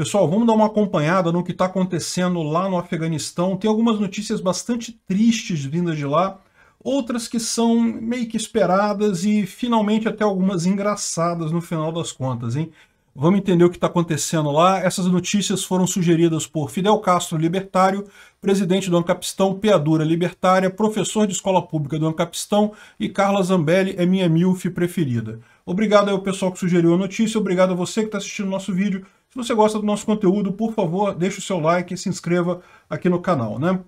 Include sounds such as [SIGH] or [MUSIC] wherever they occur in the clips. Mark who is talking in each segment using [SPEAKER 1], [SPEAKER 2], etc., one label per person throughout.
[SPEAKER 1] Pessoal, vamos dar uma acompanhada no que está acontecendo lá no Afeganistão. Tem algumas notícias bastante tristes vindas de lá, outras que são meio que esperadas e finalmente até algumas engraçadas no final das contas, hein? Vamos entender o que está acontecendo lá. Essas notícias foram sugeridas por Fidel Castro, libertário, presidente do Ancapistão, Peadura Libertária, professor de escola pública do Ancapistão e Carla Zambelli é minha MILF preferida. Obrigado ao pessoal que sugeriu a notícia, obrigado a você que está assistindo o nosso vídeo. Se você gosta do nosso conteúdo, por favor, deixe o seu like e se inscreva aqui no canal, né?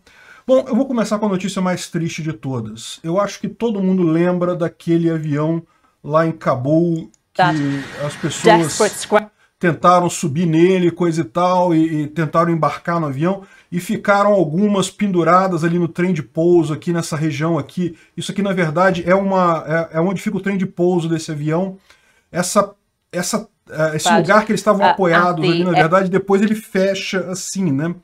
[SPEAKER 1] Bom, eu vou começar com a notícia mais triste de todas. Eu acho que todo mundo lembra daquele avião lá em Cabul que as pessoas tentaram subir nele, coisa e tal, e, e, tentaram embarcar no avião, e ficaram algumas penduradas ali no trem de pouso aqui nessa região aqui. Isso aqui, na verdade, é, uma, é, é onde fica o trem de pouso desse avião. Essa, essa, é, esse lugar que eles estavam ah, ah, apoiados ali, na é. verdade, depois ele fecha assim, né?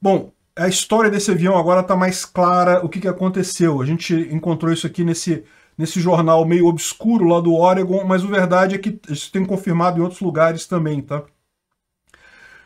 [SPEAKER 1] Bom, a história desse avião agora está mais clara, o que, que aconteceu. A gente encontrou isso aqui nesse nesse jornal meio obscuro lá do Oregon, mas a verdade é que isso tem confirmado em outros lugares também, tá?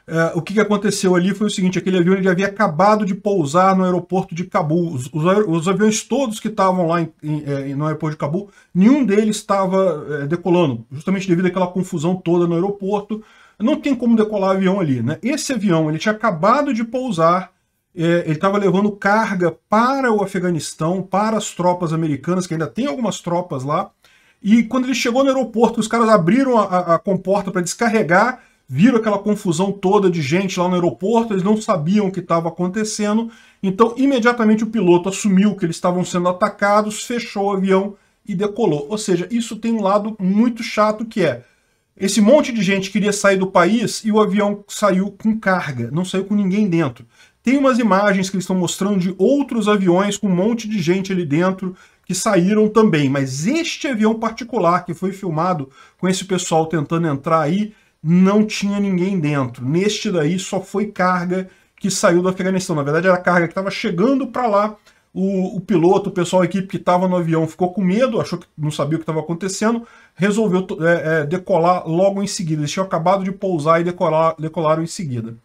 [SPEAKER 1] É, o que aconteceu ali foi o seguinte, aquele avião ele havia acabado de pousar no aeroporto de Cabul. Os, os aviões todos que estavam lá em, em, é, no aeroporto de Cabul, nenhum deles estava é, decolando, justamente devido àquela confusão toda no aeroporto. Não tem como decolar avião ali, né? Esse avião ele tinha acabado de pousar é, ele estava levando carga para o Afeganistão, para as tropas americanas, que ainda tem algumas tropas lá. E quando ele chegou no aeroporto, os caras abriram a, a comporta para descarregar, viram aquela confusão toda de gente lá no aeroporto, eles não sabiam o que estava acontecendo. Então, imediatamente o piloto assumiu que eles estavam sendo atacados, fechou o avião e decolou. Ou seja, isso tem um lado muito chato que é esse monte de gente queria sair do país e o avião saiu com carga, não saiu com ninguém dentro. Tem umas imagens que eles estão mostrando de outros aviões com um monte de gente ali dentro que saíram também, mas este avião particular que foi filmado com esse pessoal tentando entrar aí, não tinha ninguém dentro. Neste daí só foi carga que saiu do Afeganistão. Na verdade era carga que estava chegando para lá. O, o, piloto, o pessoal, a equipe que estava no avião ficou com medo, achou que não sabia o que estava acontecendo, resolveu é, é, decolar logo em seguida. Eles tinham acabado de pousar e decolar, decolaram em seguida.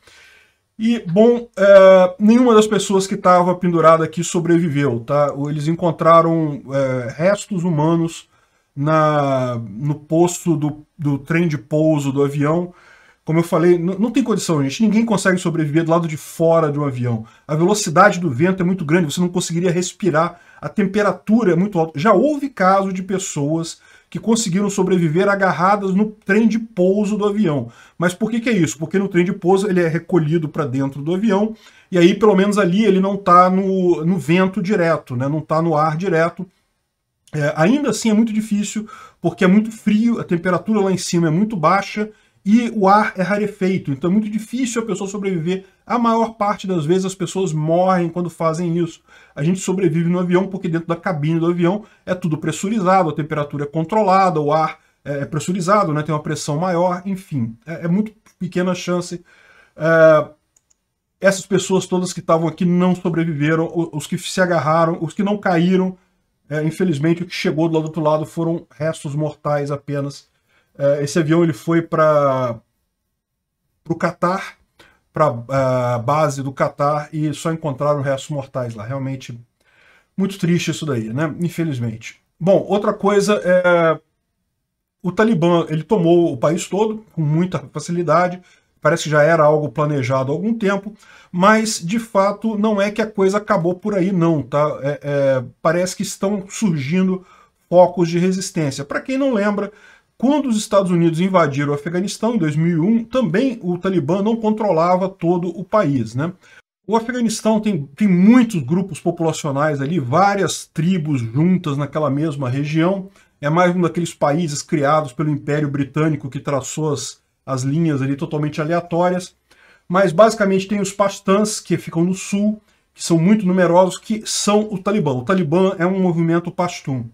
[SPEAKER 1] E, bom, é, nenhuma das pessoas que estava pendurada aqui sobreviveu, tá? Eles encontraram é, restos humanos na, no posto do, do trem de pouso do avião. Como eu falei, não tem condição, gente. Ninguém consegue sobreviver do lado de fora de um avião. A velocidade do vento é muito grande, você não conseguiria respirar. A temperatura é muito alta. Já houve caso de pessoas que conseguiram sobreviver agarradas no trem de pouso do avião. Mas por que, que é isso? Porque no trem de pouso ele é recolhido para dentro do avião, e aí pelo menos ali ele não está no, no vento direto, né? não está no ar direto. É, ainda assim é muito difícil, porque é muito frio, a temperatura lá em cima é muito baixa, e o ar é rarefeito, então é muito difícil a pessoa sobreviver. A maior parte das vezes as pessoas morrem quando fazem isso. A gente sobrevive no avião porque dentro da cabine do avião é tudo pressurizado, a temperatura é controlada, o ar é, é pressurizado, né, tem uma pressão maior, enfim, é, é muito pequena chance. É, essas pessoas todas que estavam aqui não sobreviveram, os que se agarraram, os que não caíram, é, infelizmente o que chegou do outro lado foram restos mortais apenas. É, esse avião ele foi para o Catar, para a é, base do Catar e só encontraram restos mortais lá. Realmente muito triste isso daí, né? Infelizmente. Bom, outra coisa é o Talibã, ele tomou o país todo com muita facilidade, parece que já era algo planejado há algum tempo, mas de fato não é que a coisa acabou por aí não, tá? É, é, parece que estão surgindo focos de resistência. Para quem não lembra, quando os Estados Unidos invadiram o Afeganistão em 2001, também o Talibã não controlava todo o país, né? O Afeganistão tem, tem muitos grupos populacionais ali, várias tribos juntas naquela mesma região. É mais um daqueles países criados pelo Império Britânico que traçou as, as linhas ali totalmente aleatórias. Mas basicamente tem os pastãs que ficam no sul, que são muito numerosos, que são o Talibã. O Talibã é um movimento pastum.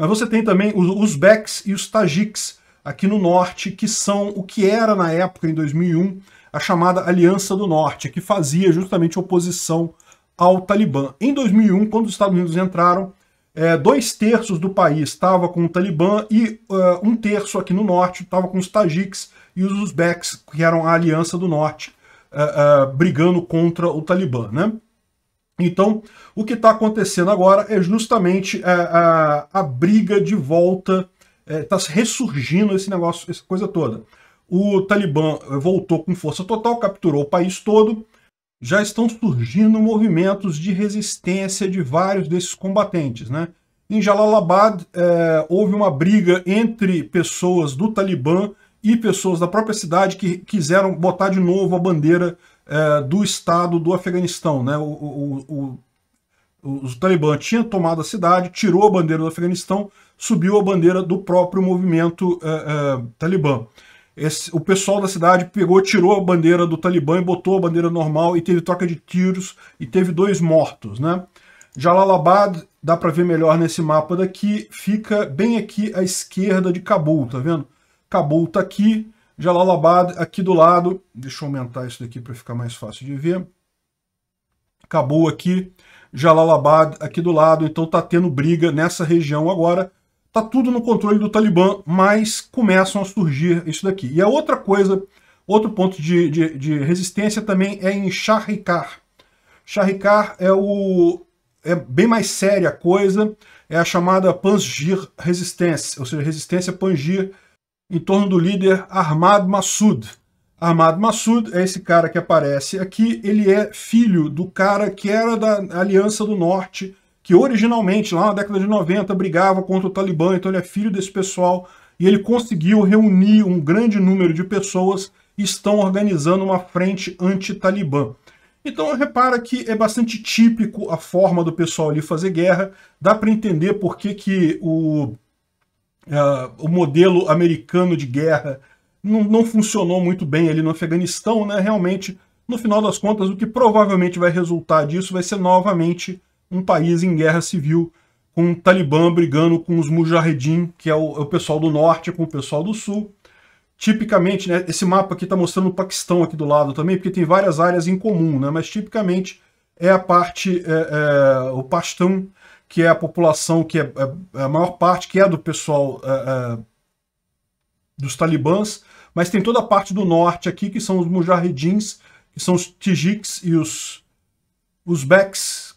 [SPEAKER 1] Mas você tem também os uzbeks e os tajiks aqui no norte, que são o que era na época, em 2001, a chamada Aliança do Norte, que fazia justamente oposição ao Talibã. Em 2001, quando os Estados Unidos entraram, é, dois terços do país estava com o Talibã e uh, um terço aqui no norte estava com os tajiks e os uzbeks, que eram a Aliança do Norte, uh, uh, brigando contra o Talibã. Né? Então, o que está acontecendo agora é justamente a, é, a, a briga de volta, está é, tá ressurgindo esse negócio, essa coisa toda. O Talibã eh, voltou com força total, capturou o país todo. Já estão surgindo movimentos de resistência de vários desses combatentes. Né? Em Jalalabad, é, houve uma briga entre pessoas do Talibã e pessoas da própria cidade que quiseram botar de novo a bandeira é, do estado do Afeganistão. Né? O, o, o, o Talibã tinha tomado a cidade, tirou a bandeira do Afeganistão, subiu a bandeira do próprio movimento é, é, Talibã. Esse, o pessoal da cidade pegou, tirou a bandeira do Talibã e botou a bandeira normal e teve troca de tiros e teve dois mortos, né? Jalalabad, dá para ver melhor nesse mapa daqui, fica bem aqui à esquerda de Cabul, tá vendo? Cabul tá aqui, Jalalabad aqui do lado. Deixa eu aumentar isso daqui para ficar mais fácil de ver. Acabou aqui. Jalalabad aqui do lado. Então tá tendo briga nessa região agora. Tá tudo no controle do Talibã, mas começam a surgir isso daqui. E a outra coisa, outro ponto de, de, de resistência também é em Charikar. Charikar é o é bem mais séria a coisa, é a chamada Panjir Resistência, ou seja, resistência Panjir em torno do líder Ahmad Massoud. Ahmad Massoud é esse cara que aparece aqui, ele é filho do cara que era da Aliança do Norte, que originalmente, lá na década de 90, brigava contra o Talibã, então ele é filho desse pessoal, e ele conseguiu reunir um grande número de pessoas e estão organizando uma frente anti-Talibã. Então repara que é bastante típico a forma do pessoal ali fazer guerra, dá para entender por que, que o uh, o modelo americano de guerra não, não, funcionou muito bem ali no Afeganistão, né? Realmente, no final das contas, o que provavelmente vai resultar disso vai ser novamente um país em guerra civil, com o Talibã brigando com os Mujahedin, que é o, é o pessoal do norte com o pessoal do sul. Tipicamente, né, esse mapa aqui está mostrando o Paquistão aqui do lado também, porque tem várias áreas em comum, né? Mas tipicamente é a parte, é, é, o Pashtun que é a população, que é, é, é a maior parte, que é do pessoal é, é, dos talibãs, mas tem toda a parte do norte aqui, que são os mujahidins, que são os tijiks e os, os beks,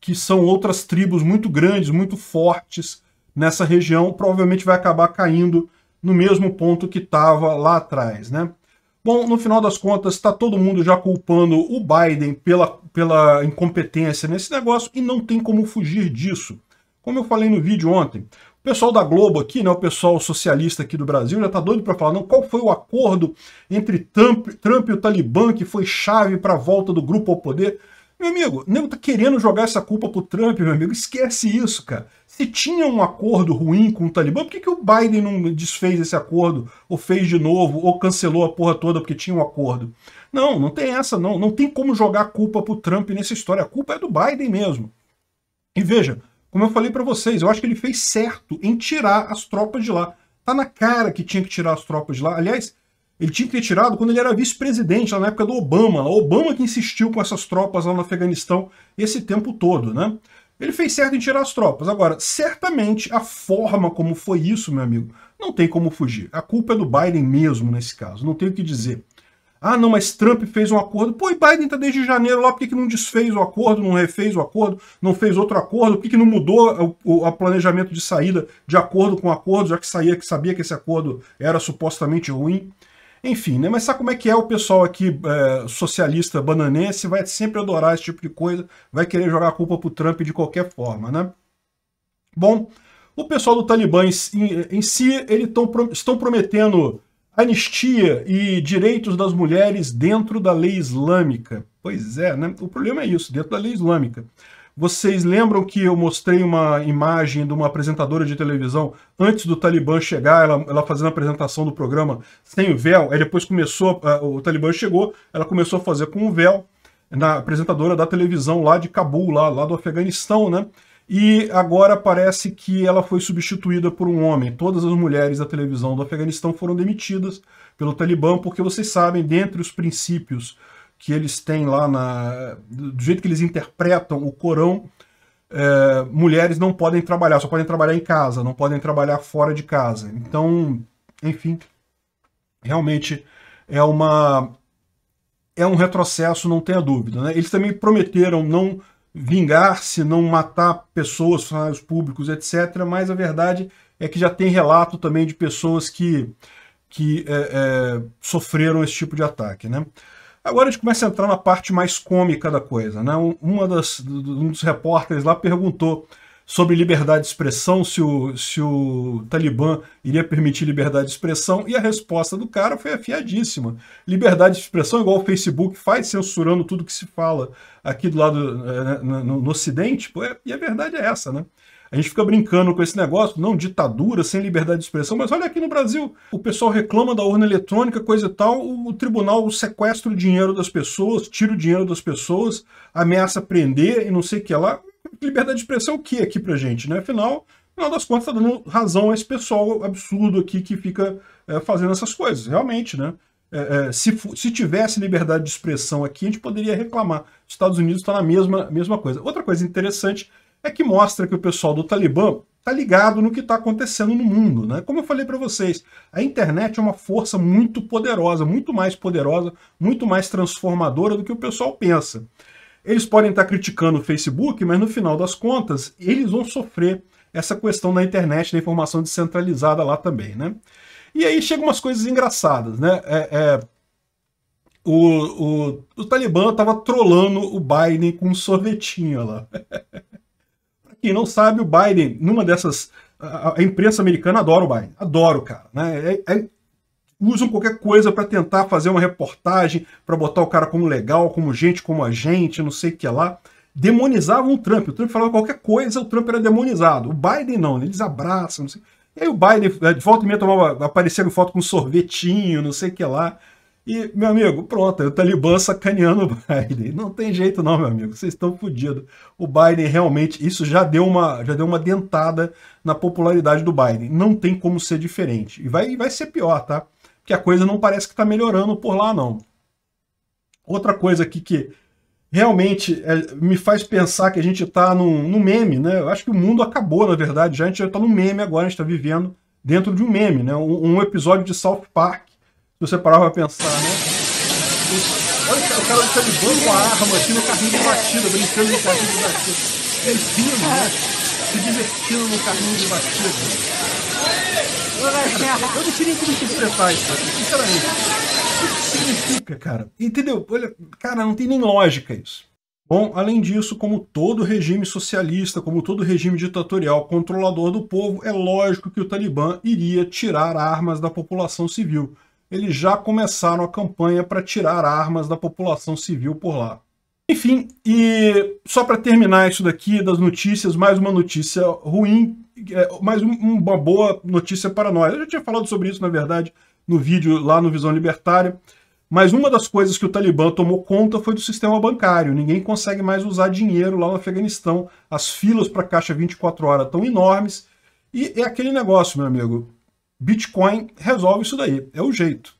[SPEAKER 1] que são outras tribos muito grandes, muito fortes nessa região, provavelmente vai acabar caindo no mesmo ponto que estava lá atrás, né? Bom, no final das contas, está todo mundo já culpando o Biden pela, pela incompetência nesse negócio e não tem como fugir disso. Como eu falei no vídeo ontem, o pessoal da Globo aqui, né, o pessoal socialista aqui do Brasil, já está doido para falar não, qual foi o acordo entre Trump, Trump e o Talibã que foi chave para a volta do grupo ao poder. Meu amigo, nego tá querendo jogar essa culpa pro Trump, meu amigo. Esquece isso, cara. Se tinha um acordo ruim com o Talibã, por que, que o Biden não desfez esse acordo, ou fez de novo, ou cancelou a porra toda porque tinha um acordo? Não, não tem essa, não. Não tem como jogar a culpa pro Trump nessa história. A culpa é do Biden mesmo. E veja, como eu falei para vocês, eu acho que ele fez certo em tirar as tropas de lá. Tá na cara que tinha que tirar as tropas de lá. Aliás, ele tinha que ter tirado quando ele era vice-presidente, na época do Obama. O Obama que insistiu com essas tropas lá no Afeganistão esse tempo todo, né? Ele fez certo em tirar as tropas. Agora, certamente a forma como foi isso, meu amigo, não tem como fugir. A culpa é do Biden mesmo nesse caso, não tenho o que dizer. Ah, não, mas Trump fez um acordo. Pô, e Biden tá desde janeiro lá, por que, que não desfez o acordo, não refez o acordo, não fez outro acordo? Por que, que não mudou o, o planejamento de saída de acordo com o acordo, já que, saía, que sabia que esse acordo era supostamente ruim? Enfim, né? Mas sabe como é que é o pessoal aqui é, socialista bananense vai sempre adorar esse tipo de coisa, vai querer jogar a culpa pro Trump de qualquer forma, né? Bom, o pessoal do Talibã em, em si, eles tão, estão prometendo anistia e direitos das mulheres dentro da lei islâmica. Pois é, né? O problema é isso, dentro da lei islâmica. Vocês lembram que eu mostrei uma imagem de uma apresentadora de televisão antes do Talibã chegar, ela, ela fazendo a apresentação do programa sem o véu, aí depois começou, ah, o Talibã chegou, ela começou a fazer com o véu, na apresentadora da televisão lá de Cabul, lá, lá do Afeganistão, né? E agora parece que ela foi substituída por um homem. Todas as mulheres da televisão do Afeganistão foram demitidas pelo Talibã, porque vocês sabem, dentre os princípios que eles têm lá na. do jeito que eles interpretam o Corão, é, mulheres não podem trabalhar, só podem trabalhar em casa, não podem trabalhar fora de casa. Então, enfim, realmente é uma. É um retrocesso, não tenha dúvida. Né? Eles também prometeram não vingar-se, não matar pessoas, funcionários públicos, etc. Mas a verdade é que já tem relato também de pessoas que, que é, é, sofreram esse tipo de ataque. Né? Agora a gente começa a entrar na parte mais cômica da coisa. Né? Uma das, um dos repórteres lá perguntou sobre liberdade de expressão, se o, se o Talibã iria permitir liberdade de expressão, e a resposta do cara foi afiadíssima. Liberdade de expressão, igual o Facebook faz, censurando tudo que se fala aqui do lado, eh, no, no, no Ocidente, é, e a verdade é essa, né? A gente fica brincando com esse negócio, não ditadura, sem liberdade de expressão, mas olha aqui no Brasil, o pessoal reclama da urna eletrônica, coisa e tal, o tribunal sequestra o dinheiro das pessoas, tira o dinheiro das pessoas, ameaça prender e não sei o que lá. Liberdade de expressão é o que aqui pra gente, né? Afinal, afinal das contas, tá dando razão a esse pessoal absurdo aqui que fica é, fazendo essas coisas, realmente, né? É, é, se, se, tivesse liberdade de expressão aqui, a gente poderia reclamar. Os Estados Unidos está na mesma, mesma coisa. Outra coisa interessante é que mostra que o pessoal do Talibã está ligado no que está acontecendo no mundo. Né? Como eu falei para vocês, a internet é uma força muito poderosa, muito mais poderosa, muito mais transformadora do que o pessoal pensa. Eles podem estar tá criticando o Facebook, mas no final das contas, eles vão sofrer essa questão da internet, da informação descentralizada lá também. Né? E aí chegam umas coisas engraçadas. Né? É, é, o, o, o Talibã estava trolando o Biden com um sorvetinho lá. [LAUGHS] quem não sabe, o Biden, numa dessas. A, imprensa americana adora o Biden. Adoro, cara. Né? É, é, usam qualquer coisa para tentar fazer uma reportagem, para botar o cara como legal, como gente, como agente, não sei o que lá. Demonizavam o Trump. O Trump falava qualquer coisa, o Trump era demonizado. O Biden não, né? eles abraçam, não sei. E aí o Biden, né, de volta e meia, tomava, aparecendo foto com sorvetinho, não sei o que lá. E, meu amigo, pronto, o Talibã sacaneando o Biden. Não tem jeito não, meu amigo, vocês estão fodidos. O Biden realmente, isso já deu, uma, já deu uma dentada na popularidade do Biden. Não tem como ser diferente. E vai, vai ser pior, tá? Porque a coisa não parece que está melhorando por lá, não. Outra coisa aqui que realmente é, me faz pensar que a gente está num, num meme, né? Eu acho que o mundo acabou, na verdade, já a gente já está num meme agora, a gente está vivendo dentro de um meme, né? Um, um episódio de South Park se você parar pra pensar, né? Olha o cara utilizando tá a arma aqui no carrinho de batida, brincando no carrinho de batida. É né? Se divertindo no carrinho de batida. Cara, eu não sei nem como interpretar isso, sinceramente. O que significa, cara? Entendeu? Olha, cara, não tem nem lógica isso. Bom, além disso, como todo regime socialista, como todo regime ditatorial controlador do povo, é lógico que o Talibã iria tirar armas da população civil eles já começaram a campanha para tirar armas da população civil por lá. Enfim, e só para terminar isso daqui das notícias, mais uma notícia ruim, é, mais uma boa notícia para nós. Eu já tinha falado sobre isso, na verdade, no vídeo lá no Visão Libertária, mas uma das coisas que o Talibã tomou conta foi do sistema bancário. Ninguém consegue mais usar dinheiro lá no Afeganistão. As filas para caixa 24 horas estão enormes. E é aquele negócio, meu amigo. Bitcoin resolve isso daí, é o jeito.